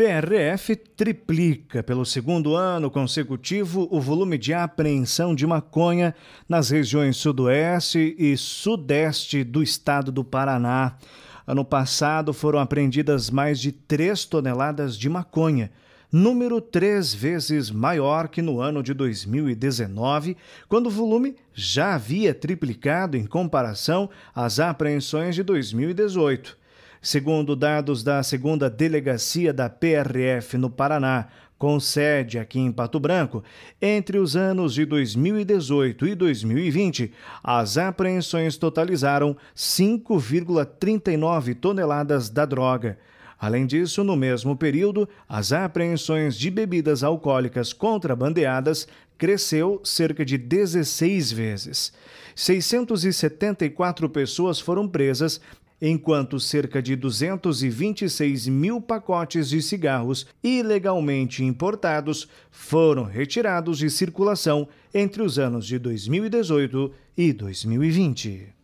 PRF triplica pelo segundo ano consecutivo o volume de apreensão de maconha nas regiões Sudoeste e Sudeste do estado do Paraná. Ano passado foram apreendidas mais de 3 toneladas de maconha, número três vezes maior que no ano de 2019, quando o volume já havia triplicado em comparação às apreensões de 2018. Segundo dados da segunda delegacia da PRF no Paraná, com sede aqui em Pato Branco, entre os anos de 2018 e 2020, as apreensões totalizaram 5,39 toneladas da droga. Além disso, no mesmo período, as apreensões de bebidas alcoólicas contrabandeadas cresceu cerca de 16 vezes. 674 pessoas foram presas enquanto cerca de 226 mil pacotes de cigarros ilegalmente importados foram retirados de circulação entre os anos de 2018 e 2020.